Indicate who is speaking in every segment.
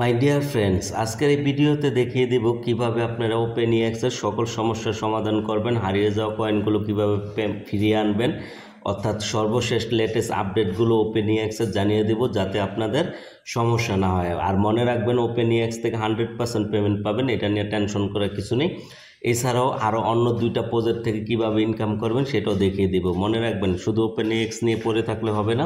Speaker 1: my dear friends আজকের এই ভিডিওতে দেখিয়ে দেব কিভাবে আপনারা ওপেন ইএক্সের সকল সমস্যার সমাধান করবেন হারিয়ে যাওয়া কয়েনগুলো কিভাবে ফিরিয়ে আনবেন অর্থাৎ সর্বশেষ লেটেস্ট আপডেটগুলো ওপেন ইএক্সে জানিয়ে দেব যাতে আপনাদের সমস্যা না হয় আর মনে রাখবেন ওপেন ইএক্স থেকে হান্ড্রেড পার্সেন্ট পেমেন্ট পাবেন এটা নিয়ে টেনশন করার কিছু নেই এছাড়াও আরও অন্য দুইটা প্রজেক্ট থেকে কিভাবে ইনকাম করবেন সেটাও দেখিয়ে দেব মনে রাখবেন শুধু ওপেন এক্স নিয়ে পড়ে থাকলে হবে না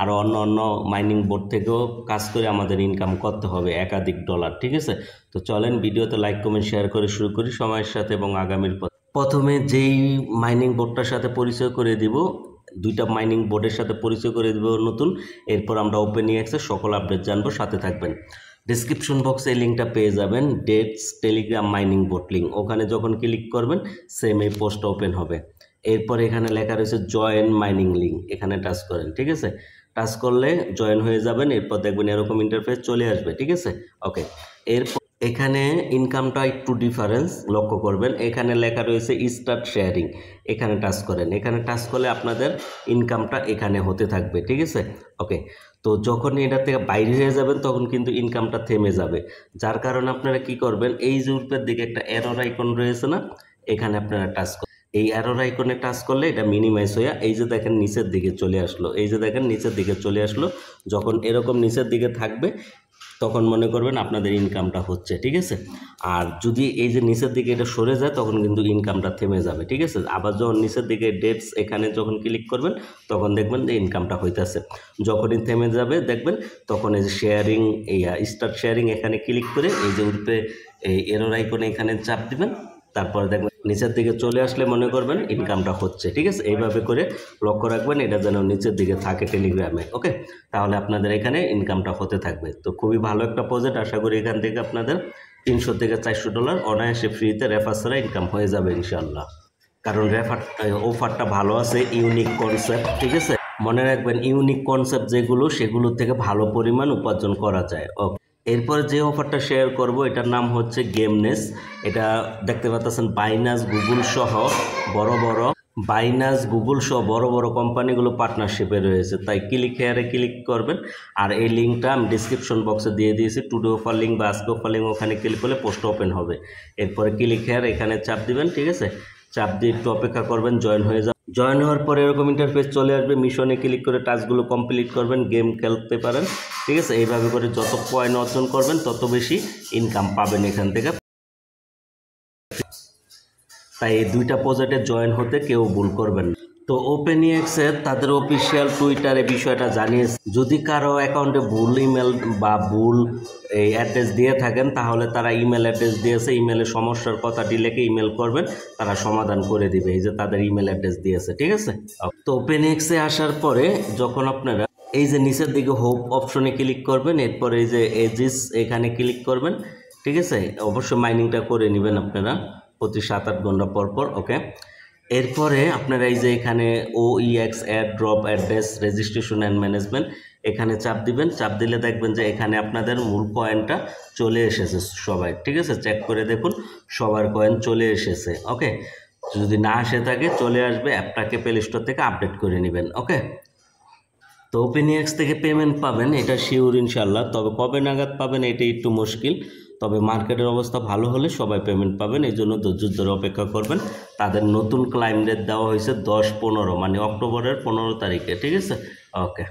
Speaker 1: আরও অন্য অন্য মাইনিং বোর্ড থেকেও কাজ করে আমাদের ইনকাম করতে হবে একাধিক ডলার ঠিক আছে তো চলেন ভিডিওতে লাইক কমেন্ট শেয়ার করে শুরু করি সময়ের সাথে এবং আগামীর প্রথমে যেই মাইনিং বোর্ডটার সাথে পরিচয় করে দিব দুইটা মাইনিং বোর্ডের সাথে পরিচয় করে দেবো নতুন এরপর আমরা ওপেন এক্সের সকল আপডেট জানবো সাথে থাকবেন ডিসক্রিপশন বক্সে এই লিঙ্কটা পেয়ে যাবেন ডেটস টেলিগ্রাম মাইনিং বোট লিঙ্ক ওখানে যখন ক্লিক করবেন সেম এই পোস্টটা ওপেন হবে এরপর এখানে লেখা রয়েছে জয়েন মাইনিং লিঙ্ক এখানে টাচ করেন ঠিক আছে টাচ করলে জয়েন হয়ে যাবেন এরপর দেখবেন এরকম ইন্টারফেস চলে আসবে ঠিক আছে ওকে এরপর এখানে ইনকামটা একটু ডিফারেন্স লক্ষ্য করবেন এখানে লেখা রয়েছে স্টার্ট শেয়ারিং এখানে টাচ করেন এখানে টাচ করলে আপনাদের ইনকামটা এখানে হতে থাকবে ঠিক আছে ওকে তো যখন এটা থেকে বাইরে হয়ে যাবেন তখন কিন্তু ইনকামটা থেমে যাবে যার কারণে আপনারা কি করবেন এই যে দিকে একটা এরর আইকন রয়েছে না এখানে আপনারা টাচ এই অ্যারোর আইকনে টাচ করলে এটা মিনিমাইজ হয়ে এই যে দেখেন নিচের দিকে চলে আসলো এই যে দেখেন নিচের দিকে চলে আসলো যখন এরকম নিচের দিকে থাকবে তখন মনে করবেন আপনাদের ইনকামটা হচ্ছে ঠিক আছে আর যদি এই যে নিচের দিকে এটা সরে যায় তখন কিন্তু ইনকামটা থেমে যাবে ঠিক আছে আবার যখন নিচের দিকে ডেটস এখানে যখন ক্লিক করবেন তখন দেখবেন যে ইনকামটা হইতেছে যখনই থেমে যাবে দেখবেন তখন এই যে শেয়ারিং এই স্টার্ট শেয়ারিং এখানে ক্লিক করে এই যে উল্পে এই এরোর আইকনে এখানে চাপ দিবেন তারপরে দেখবেন নিচের দিকে চলে আসলে মনে করবেন ইনকামটা হচ্ছে ঠিক আছে এইভাবে করে লক্ষ্য রাখবেন এটা যেন নিচের দিকে থাকে টেলিগ্রামে ওকে তাহলে আপনাদের এখানে ইনকামটা হতে থাকবে তো খুবই ভালো একটা প্রজেক্ট আশা করি এখান থেকে আপনাদের তিনশো থেকে চারশো ডলার অনায়াসে ফ্রিতে রেফার ছাড়া ইনকাম হয়ে যাবে ইনশাল্লাহ কারণ রেফার অফারটা ভালো আছে ইউনিক কনসেপ্ট ঠিক আছে মনে রাখবেন ইউনিক কনসেপ্ট যেগুলো সেগুলোর থেকে ভালো পরিমাণ উপার্জন করা যায় ওকে এরপর যে অফারটা শেয়ার করব এটার নাম হচ্ছে গেমনেস এটা দেখতে পাচ্ছেন বাইনাস গুগল সহ বড় বড় বাইনাস গুগল সহ বড় বড় কোম্পানিগুলো পার্টনারশিপে রয়েছে তাই ক্লিক হেয়ারে ক্লিক করবেন আর এই লিঙ্কটা আমি ডিসক্রিপশন বক্সে দিয়ে দিয়েছি টুডে অফার লিঙ্ক বা আজকে অফার লিঙ্ক ওখানে ক্লিক করলে পোস্ট ওপেন হবে এরপরে ক্লিক হেয়ার এখানে চাপ দিবেন ঠিক আছে চাপ দিয়ে একটু অপেক্ষা করবেন জয়েন হয়ে যাবে জয়েন হওয়ার পরে এরকম ইন্টারফেস চলে আসবে মিশনে ক্লিক করে টাস্কগুলো কমপ্লিট করবেন গেম খেলতে পারেন ঠিক আছে এইভাবে করে যত পয়েন্ট অর্জন করবেন তত বেশি ইনকাম পাবেন এখান থেকে তাই এই দুইটা প্রজেক্টে জয়েন হতে কেউ ভুল করবেন না তো ওপেন এর তাদের অফিসিয়াল টুইটারে বিষয়টা জানিয়েছে যদি কারো অ্যাকাউন্টে ভুল ইমেল বা ভুল এই অ্যাড্রেস দিয়ে থাকেন তাহলে তারা ইমেল অ্যাড্রেস দিয়েছে ইমেলে সমস্যার কথাটি লেখে ইমেল করবেন তারা সমাধান করে দিবে এই যে তাদের ইমেল অ্যাড্রেস দিয়েছে ঠিক আছে তো ওপেন এক্সে আসার পরে যখন আপনারা এই যে নিচের দিকে হোপ অপশনে ক্লিক করবেন এরপর এই যে এজিস এখানে ক্লিক করবেন ঠিক আছে অবশ্যই মাইনিংটা করে নেবেন আপনারা প্রতি সাত আট ঘন্টা পর পর ওকে এরপরে আপনারা এই যে এখানে ও EX add drop address registration and management এখানে চাপ দিবেন চাপ দিলে দেখবেন যে এখানে আপনাদের মূল কয়েনটা চলে এসেছে সবাই ঠিক আছে চেক করে দেখুন সবার কয়েন চলে এসেছে ওকে যদি না আসে থাকে চলে আসবে অ্যাপটাকে প্লে স্টোর থেকে আপডেট করে নেবেন ওকে তো ওপেনিয়াক্স থেকে পেমেন্ট পাবেন এটা শিওর ইনশাল্লাহ তবে কবে নাগাদ পাবেন এটা একটু মুশকিল তবে মার্কেটের অবস্থা ভালো হলে সবাই পেমেন্ট পাবেন এই জন্য ধৈর্য ধরে অপেক্ষা করবেন তাদের নতুন ক্লাইম রেট দেওয়া হয়েছে দশ পনেরো মানে অক্টোবরের পনেরো তারিখে ঠিক আছে ওকে